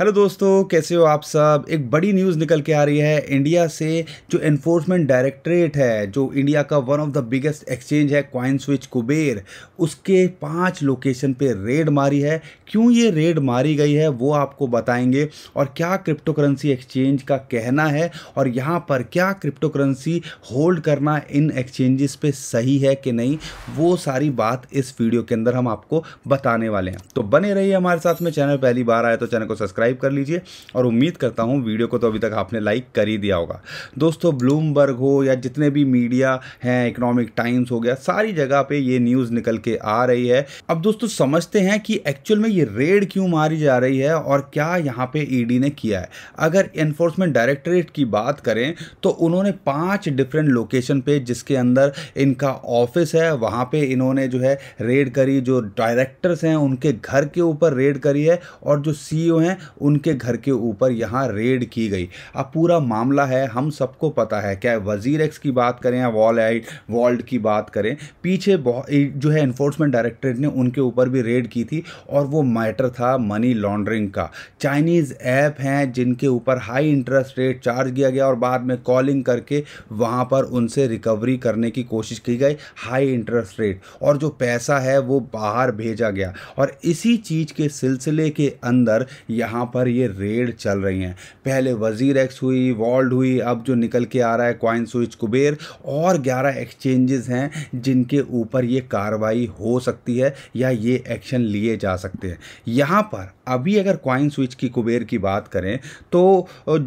hello दोस्तों कैसे हो आप सब एक बड़ी न्यूज़ निकल के आ रही है इंडिया से जो इन्फोर्समेंट डायरेक्टरेट है जो इंडिया का one of the biggest exchange है क्वाइन स्विच कुबेर उसके पांच लोकेशन पे रेड मारी है क्यों ये रेड मारी गई है वो आपको बताएंगे और क्या क्रिप्टो करेंसी एक्सचेंज का कहना है और यहाँ पर क्या क्रिप्टो करेंसी होल्ड करना इन एक्सचेंजेस पर सही है कि नहीं वो सारी बात इस वीडियो के अंदर हम आपको बताने वाले हैं तो बने रहिए हमारे साथ में चैनल पहली बार आए तो चैनल को सब्सक्राइब सब्सक्राइब कर लीजिए और उम्मीद करता हूँ वीडियो को तो अभी तक आपने लाइक कर ही दिया होगा दोस्तों ब्लूमबर्ग हो या जितने भी मीडिया हैं इकोनॉमिक टाइम्स हो गया सारी जगह पर ये न्यूज़ निकल के आ रही है अब दोस्तों समझते हैं कि एक्चुअल में ये रेड क्यों मारी जा रही है और क्या यहाँ पे ईडी e ने किया है अगर एनफोर्समेंट डायरेक्टरेट की बात करें तो उन्होंने पांच डिफरेंट लोकेशन पे जिसके अंदर इनका ऑफिस है वहाँ पे इन्होंने जो है रेड करी जो डायरेक्टर्स हैं उनके घर के ऊपर रेड करी है और जो सीईओ हैं उनके घर के ऊपर यहाँ रेड की गई अब पूरा मामला है हम सबको पता है क्या वजीर एक्स की बात करें या वॉल आई वॉल्ड की बात करें पीछे जो है इन्फोर्समेंट डायरेक्टरेट ने उनके ऊपर भी रेड की थी और वो मैटर था मनी लॉन्ड्रिंग का चाइनीज़ ऐप हैं जिनके ऊपर हाई इंटरेस्ट रेट चार्ज किया गया और बाद में कॉलिंग करके वहाँ पर उनसे रिकवरी करने की कोशिश की गई हाई इंटरेस्ट रेट और जो पैसा है वो बाहर भेजा गया और इसी चीज़ के सिलसिले के अंदर यहाँ यहाँ पर ये रेड चल रही हैं पहले वजीर एक्स हुई वॉल्ड हुई अब जो निकल के आ रहा है क्वाइन स्विच कुबेर और 11 एक्सचेंजेस हैं जिनके ऊपर ये कार्रवाई हो सकती है या ये एक्शन लिए जा सकते हैं यहाँ पर अभी अगर क्वाइन स्विच की कुबेर की बात करें तो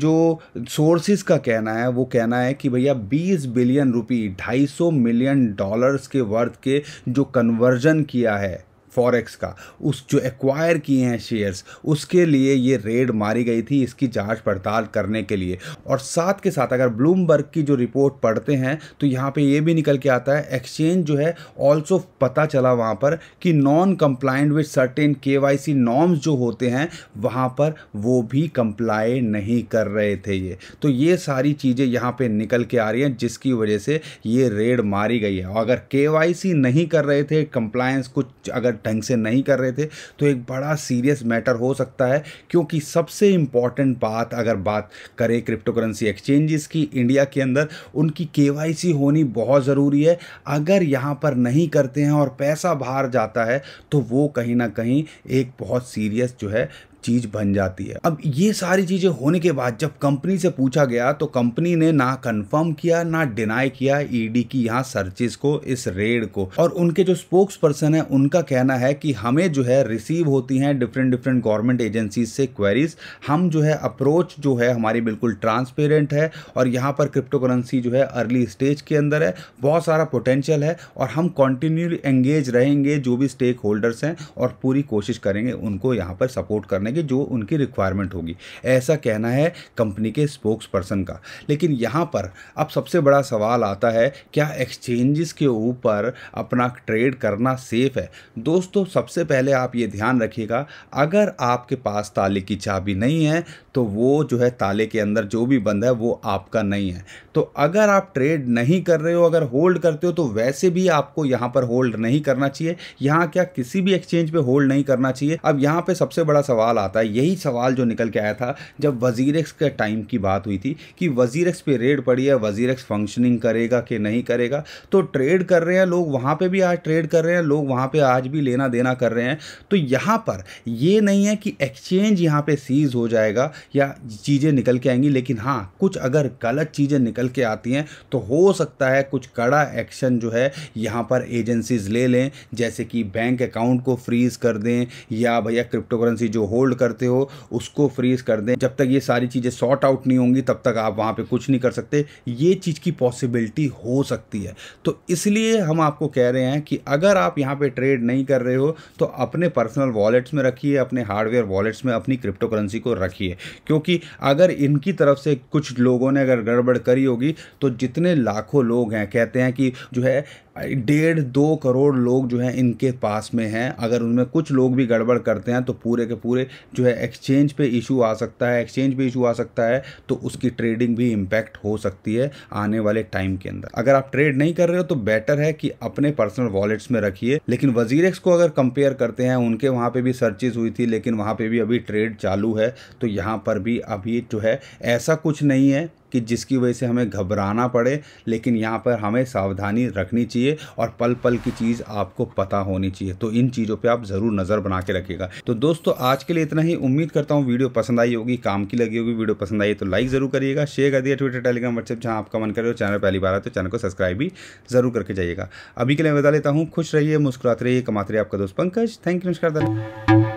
जो सोर्सेज का कहना है वो कहना है कि भैया 20 बिलियन रुपी 250 मिलियन डॉलर्स के वर्थ के जो कन्वर्जन किया है फॉरेक्स का उस जो एक्वायर किए हैं शेयर्स उसके लिए ये रेड मारी गई थी इसकी जांच पड़ताल करने के लिए और साथ के साथ अगर ब्लूमबर्ग की जो रिपोर्ट पढ़ते हैं तो यहाँ पे ये भी निकल के आता है एक्सचेंज जो है ऑल्सो पता चला वहाँ पर कि non compliant with certain K Y norms जो होते हैं वहाँ पर वो भी कंप्लाई नहीं कर रहे थे ये तो ये सारी चीज़ें यहाँ पर निकल के आ रही हैं जिसकी वजह से ये रेड मारी गई है और अगर के नहीं कर रहे थे कंप्लायंस कुछ अगर ढंग से नहीं कर रहे थे तो एक बड़ा सीरियस मैटर हो सकता है क्योंकि सबसे इम्पॉर्टेंट बात अगर बात करें क्रिप्टो करेंसी एक्सचेंजेस की इंडिया के अंदर उनकी के होनी बहुत ज़रूरी है अगर यहाँ पर नहीं करते हैं और पैसा बाहर जाता है तो वो कहीं ना कहीं एक बहुत सीरियस जो है चीज बन जाती है अब ये सारी चीजें होने के बाद जब कंपनी से पूछा गया तो कंपनी ने ना कंफर्म किया ना डिनाई किया ईडी e की यहाँ सर्चिस को इस रेड को और उनके जो स्पोक्स पर्सन है उनका कहना है कि हमें जो है रिसीव होती हैं डिफरेंट डिफरेंट गवर्नमेंट एजेंसीज से क्वेरीज हम जो है अप्रोच जो है हमारी बिल्कुल ट्रांसपेरेंट है और यहाँ पर क्रिप्टो करेंसी जो है अर्ली स्टेज के अंदर है बहुत सारा पोटेंशियल है और हम कॉन्टिन्यू एंगेज रहेंगे जो भी स्टेक होल्डर्स हैं और पूरी कोशिश करेंगे उनको यहाँ पर सपोर्ट करने जाएंगे जो उनकी रिक्वायरमेंट होगी ऐसा कहना है कंपनी के स्पोक्स पर्सन का लेकिन यहाँ पर अब सबसे बड़ा सवाल आता है क्या एक्सचेंजेस के ऊपर अपना ट्रेड करना सेफ है दोस्तों सबसे पहले आप ये ध्यान रखिएगा अगर आपके पास ताले की चाबी नहीं है तो वो जो है ताले के अंदर जो भी बंद है वो आपका नहीं है तो अगर आप ट्रेड नहीं कर रहे हो अगर होल्ड करते हो तो वैसे भी आपको यहाँ पर होल्ड नहीं करना चाहिए यहाँ क्या किसी भी एक्सचेंज पे होल्ड नहीं करना चाहिए अब यहाँ पे सबसे बड़ा सवाल आता है यही सवाल जो निकल के आया था जब वजीरक्स के टाइम की बात हुई थी कि वजीरक्स पे रेड पड़ी है वजीरक्स फंक्शनिंग करेगा कि नहीं करेगा तो ट्रेड कर रहे हैं लोग वहाँ पर भी आज ट्रेड कर रहे हैं लोग वहाँ पर आज भी लेना देना कर रहे हैं तो यहाँ पर ये नहीं है कि एक्सचेंज यहाँ पर सीज हो जाएगा या चीज़ें निकल के आएंगी लेकिन हाँ कुछ अगर गलत चीज़ें निकल के आती हैं तो हो सकता है कुछ कड़ा एक्शन जो है यहाँ पर एजेंसीज ले लें जैसे कि बैंक अकाउंट को फ्रीज़ कर दें या भैया क्रिप्टोकरेंसी जो होल्ड होल्ड करते हो उसको फ्रीज कर दें जब तक ये सारी चीज़ें सॉर्ट आउट नहीं होंगी तब तक आप वहाँ पर कुछ नहीं कर सकते ये चीज़ की पॉसिबिलिटी हो सकती है तो इसलिए हम आपको कह रहे हैं कि अगर आप यहाँ पर ट्रेड नहीं कर रहे हो तो अपने पर्सनल वॉलेट्स में रखिए अपने हार्डवेयर वॉलेट्स में अपनी क्रिप्टो करेंसी को रखिए क्योंकि अगर इनकी तरफ से कुछ लोगों ने अगर गड़बड़ करी होगी तो जितने लाखों लोग हैं कहते हैं कि जो है डेढ़ दो करोड़ लोग जो हैं इनके पास में हैं अगर उनमें कुछ लोग भी गड़बड़ करते हैं तो पूरे के पूरे जो है एक्सचेंज पे इशू आ सकता है एक्सचेंज पे इशू आ सकता है तो उसकी ट्रेडिंग भी इम्पैक्ट हो सकती है आने वाले टाइम के अंदर अगर आप ट्रेड नहीं कर रहे हो तो बेटर है कि अपने पर्सनल वॉलेट्स में रखिए लेकिन वजीर को अगर कंपेयर करते हैं उनके वहाँ पर भी सर्चेज हुई थी लेकिन वहाँ पर भी अभी ट्रेड चालू है तो यहाँ पर भी अभी जो है ऐसा कुछ नहीं है कि जिसकी वजह से हमें घबराना पड़े लेकिन यहाँ पर हमें सावधानी रखनी चाहिए और पल पल की चीज़ आपको पता होनी चाहिए तो इन चीज़ों पर आप ज़रूर नज़र बना के रखिएगा तो दोस्तों आज के लिए इतना ही उम्मीद करता हूँ वीडियो पसंद आई होगी काम की लगी होगी वीडियो पसंद आई तो लाइक ज़रूर करिएगा शेयर कर दिया ट्विटर टेलीग्राम व्हाट्सएप जहाँ आपका मन करे और चैनल पहली बार आए तो चैनल को सब्सक्राइब भी ज़रूर करके जाइएगा अभी के लिए बता लेता हूँ खुश रहिए मुस्कुराते रहिए कमाते रहिए आपका दोस्त पंकज थैंक यू नमस्कार